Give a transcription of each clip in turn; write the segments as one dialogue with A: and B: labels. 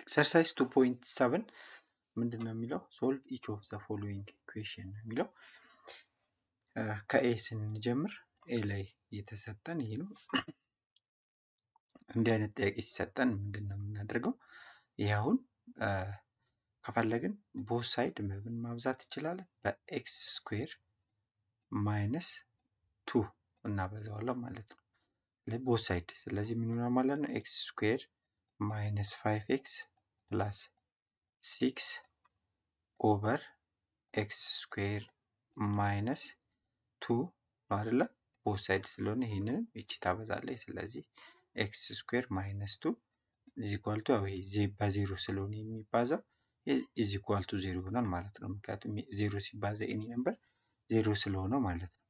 A: ኤክሰርሳይዝ 2.7 ምንድን ነው የሚለው? ሶልቭ ኢች ኦፍ ዘ ፎሎዊንግ ኩዌሽን ነው የሚለው። ከኤ ስንጀምር ኤ ላይ የተሰጠን ይሄ ነው። እንዲህ አይነት ጥያቄ ሲሰጠን ምንድን ነው የምናደርገው? ይህ አሁን ከፈለግን ቦት ሳይድ መብን ማብዛት እንችላለን። በኤክስ ስኩዌር ማይነስ ቱ እናበዛዋለን ማለት ነው። ቦት ሳይድ ስለዚህ ምን ማለት ነው ኤክስ ስኩዌር minus 5x plus 6 ኦቨር ኤክስ ስኩዌር ማይነስ ቱ ነው አይደለ? ቦሳይድ ስለሆነ ይህንንም እቺ ታበዛለች። ስለዚህ ኤክስ ስኩዌር ማይነስ ቱ ኢዚኳልቱ ያው በዜሮ ስለሆነ የሚባዛው ኢዚኳልቱ ዜሮ ይሆናል ማለት ነው። ምክንያቱም ዜሮ ሲባዛ ኤኒ ነምበር ዜሮ ስለሆነ ማለት ነው።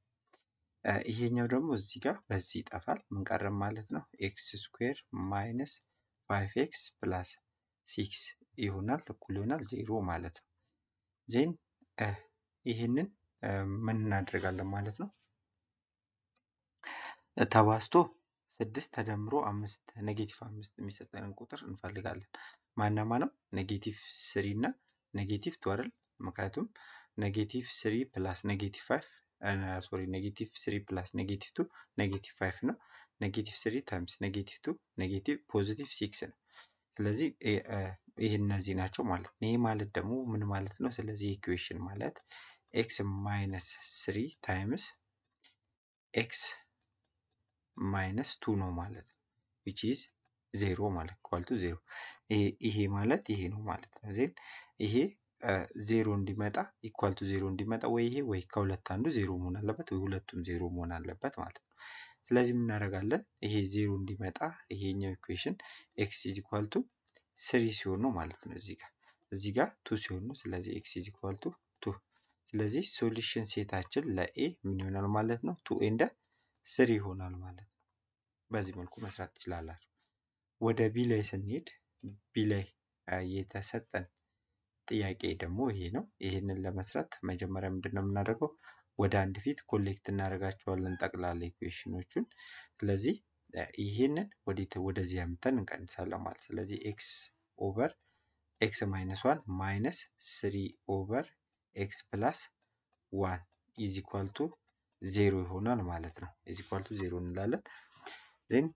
A: ይሄኛው ደግሞ እዚህ ጋር በዚህ ይጠፋል። ምን ቀረም ማለት ነው? ኤክስ ስኩዌር ማይነስ ፋይቭ ኤክስ ፕላስ ሲክስ ይሆናል እኩል ይሆናል ዜሮ ማለት ነው። ዜን ይህንን ምን እናደርጋለን ማለት ነው ተባዝቶ ስድስት ተደምሮ አምስት ኔጌቲቭ አምስት የሚሰጠንን ቁጥር እንፈልጋለን። ማናማ ነው ኔጌቲቭ ስሪ እና ኔጌቲቭ ቱ አይደል? ምክንያቱም ኔጌቲቭ ስሪ ፕላስ ኔጌቲቭ ፋይቭ ሶሪ ኔጌቲቭ ስሪ ፕላስ ኔጌቲቭ ቱ ኔጌቲቭ ፋይቭ ነው። ኔጌቲቭ ስሪ ታይምስ ኔጌቲቭ ቱ ኔጌቲቭ ፖዚቲቭ ሲክስ ነው። ስለዚህ ይህ እነዚህ ናቸው ማለት ነው። ይህ ማለት ደግሞ ምን ማለት ነው? ስለዚህ ኢኩዌሽን ማለት ኤክስ ማይነስ ስሪ ታይምስ ኤክስ ማይነስ ቱ ነው ማለት ነው። ዊች ኢዝ ዜሮ ማለት ኳልቱ ዜሮ። ይሄ ማለት ይሄ ነው ማለት ነው። ዜን ይሄ ዜሮ እንዲመጣ ኢኳልቱ ዜሮ እንዲመጣ ወይ ይሄ ወይ ከሁለት አንዱ ዜሮ መሆን አለበት ወይ ሁለቱም ዜሮ መሆን አለበት ማለት ነው። ስለዚህ የምናደርጋለን ይሄ ዜሮ እንዲመጣ ይሄኛው ኢኩዌሽን ኤክስ ኢዝ ኢኳል ቱ ስሪ ሲሆን ነው ማለት ነው። እዚህ ጋር እዚህ ጋር ቱ ሲሆን ነው። ስለዚህ ኤክስ ኢዝ ኢኳል ቱ ቱ። ስለዚህ ሶሉሽን ሴታችን ለኤ ምን ይሆናል ማለት ነው? ቱ ኤንደ ስሪ ይሆናል ማለት ነው። በዚህ መልኩ መስራት ትችላላችሁ። ወደ ቢ ላይ ስንሄድ ቢ ላይ የተሰጠን ጥያቄ ደግሞ ይሄ ነው። ይሄንን ለመስራት መጀመሪያ ምንድን ነው የምናደርገው? ወደ አንድ ፊት ኮሌክት እናደርጋቸዋለን ጠቅላላ ኢኩዌሽኖቹን። ስለዚህ ይሄንን ወደዚህ አምጥተን እንቀንሳለን ማለት ስለዚህ ኤክስ ኦቨር ኤክስ ማይነስ ዋን ማይነስ ስሪ ኦቨር ኤክስ ፕላስ ዋን ኢዝ ኢኳል ቱ ዜሮ ይሆናል ማለት ነው። ኢዝ ኢኳል ቱ ዜሮ እንላለን። ዜን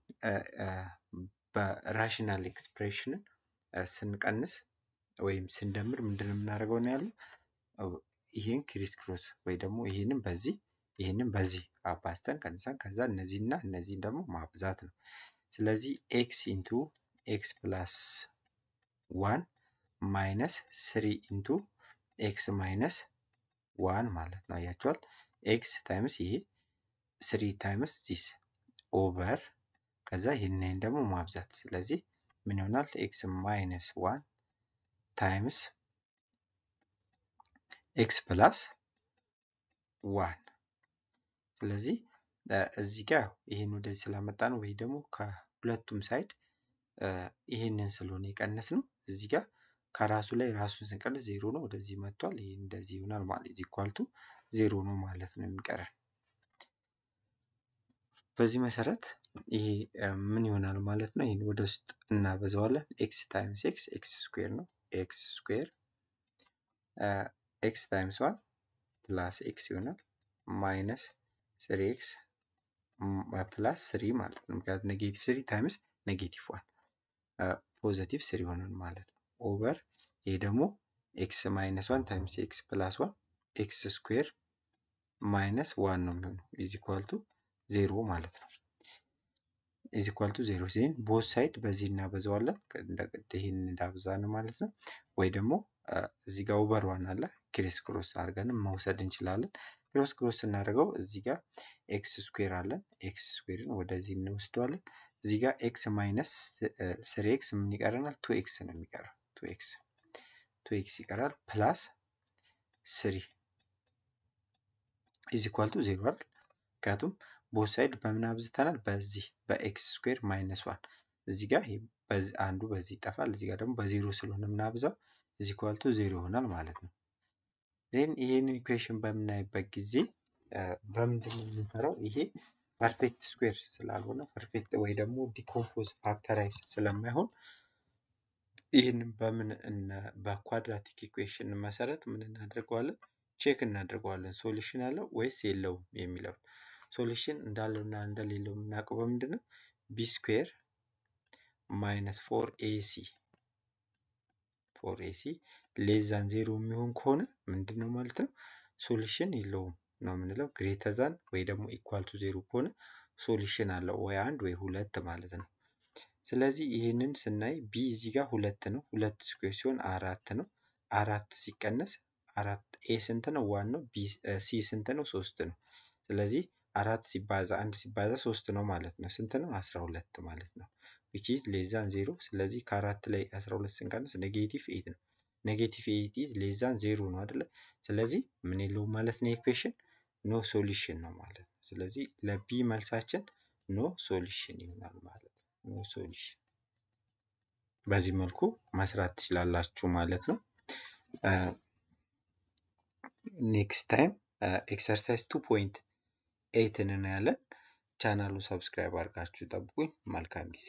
A: በራሽናል ኤክስፕሬሽንን ስንቀንስ ወይም ስንደምር ምንድን የምናደርገው ነው ያለው ይህን ክሪስ ክሮስ ወይ ደግሞ ይህንን በዚህ ይህንን በዚህ አባስተን ቀንሰን ከዛ እነዚህና እነዚህን ደግሞ ማብዛት ነው። ስለዚህ ኤክስ ኢንቱ ኤክስ ፕላስ ዋን ማይነስ ስሪ ኢንቱ ኤክስ ማይነስ ዋን ማለት ነው። አያችኋል። ኤክስ ታይምስ ይሄ ስሪ ታይምስ ዚስ ኦቨር ከዛ ይህንን ደግሞ ማብዛት። ስለዚህ ምን ይሆናል? ኤክስ ማይነስ ዋን ታይምስ ኤክስ ፕላስ ዋን። ስለዚህ እዚህ ጋር ይህን ወደዚህ ስላመጣ ነው ወይ ደግሞ ከሁለቱም ሳይድ ይህንን ስለሆነ የቀነስ ነው እዚህ ጋር ከራሱ ላይ ራሱን ስንቀንስ ዜሮ ነው፣ ወደዚህ መጥቷል። ይህ እንደዚህ ይሆናል ማለት ኢኳልቱ ዜሮ ነው ማለት ነው የሚቀረን። በዚህ መሰረት ይሄ ምን ይሆናል ማለት ነው? ይህን ወደ ውስጥ እናበዛዋለን። ኤክስ ታይምስ ኤክስ ኤክስ ስኩዌር ነው። ኤክስ ስኩዌር ኤክስ ታይምስ ዋን ፕላስ ኤክስ ይሆናል ማይነስ ስሪ ኤክስ ፕላስ ስሪ ማለት ነው። ምክንያቱም ኔጌቲቭ ስሪ ታይምስ ኔጌቲቭ ዋን ፖዘቲቭ ስሪ ይሆናል ማለት ነው። ኦቨር ይሄ ደግሞ ኤክስ ማይነስ ዋን ታይምስ ኤክስ ፕላስ ዋን ኤክስ ስኩዌር ማይነስ ዋን ነው የሚሆነው ኢዝ ኢኳል ቱ ዜሮ ማለት ነው። ኢዚኳል ቱ ዜሮ ሲሆን ቦት ሳይድ በዚህ እናበዛዋለን ይህን እንዳብዛን ማለት ነው። ወይ ደግሞ እዚህ ጋር ኦቨር ዋን አለ ክሬስ ክሮስ አድርገን መውሰድ እንችላለን። ክሮስ ክሮስ ስናደርገው እዚህ ጋር ኤክስ ስኩዌር አለን። ኤክስ ስኩዌርን ወደዚህ እንወስደዋለን። እዚህ ጋር ኤክስ ማይነስ ስሪ ኤክስ ምን ይቀረናል? ቱ ኤክስ ነው የሚቀረው። ቱ ኤክስ ቱ ኤክስ ይቀራል ፕላስ ስሪ ኢዚኳል ቱ ዜሮ አይደል? ምክንያቱም ቦት ሳይድ በምን አብዝተናል? በዚህ በኤክስ ስኩዌር ማይነስ ዋን እዚህ ጋር አንዱ በዚህ ይጠፋል። እዚህ ጋር ደግሞ በዜሮ ስለሆነ የምናብዛው እዚህ ኳልቱ ዜሮ ይሆናል ማለት ነው። ዜን ይሄንን ኢኩዌሽን በምናይበት ጊዜ በምንድን ነው የምንሰራው? ይሄ ፐርፌክት ስኩዌር ስላልሆነ ፐርፌክት ወይ ደግሞ ዲኮምፖዝ ፋክተራይዝ ስለማይሆን ይህንን በምን በኳድራቲክ ኢኩዌሽን መሰረት ምን እናደርገዋለን? ቼክ እናደርገዋለን ሶሉሽን አለው ወይስ የለውም የሚለውን ሶሉሽን እንዳለው እና እንደሌለው የምናውቀው በምንድን ነው? ቢ ስኩዌር ማይነስ ፎር ኤሲ ፎር ኤሲ ሌዛን ዜሮ የሚሆን ከሆነ ምንድን ነው ማለት ነው? ሶሉሽን የለውም ነው የምንለው። ግሬተር ዛን ወይ ደግሞ ኢኳል ቱ ዜሮ ከሆነ ሶሉሽን አለው ወይ አንድ ወይ ሁለት ማለት ነው። ስለዚህ ይህንን ስናይ ቢ እዚህ ጋር ሁለት ነው። ሁለት ስኩዌር ሲሆን አራት ነው። አራት ሲቀነስ አራት ኤ ስንት ነው? ዋን ነው። ሲ ስንት ነው? ሶስት ነው። ስለዚህ አራት ሲባዛ አንድ ሲባዛ ሶስት ነው ማለት ነው። ስንት ነው? አስራ ሁለት ማለት ነው። ዊችዝ ሌዛን ዜሮ። ስለዚህ ከአራት ላይ አስራ ሁለት ስንቀንስ ኔጌቲቭ ኤት ነው። ኔጌቲቭ ኤት ኢዝ ሌዛን ዜሮ ነው አይደለ? ስለዚህ ምን የለውም ማለት ነው ኢኩዌሽን ኖ ሶሉሽን ነው ማለት ነው። ስለዚህ ለቢ መልሳችን ኖ ሶሉሽን ይሆናል ማለት ነው። ኖ ሶሉሽን በዚህ መልኩ መስራት ትችላላችሁ ማለት ነው። ኔክስት ታይም ኤክሰርሳይዝ ቱ ፖይንት ኤይትን እናያለን። ቻናሉ ሰብስክራይብ አድርጋችሁ ጠብቁኝ። መልካም ጊዜ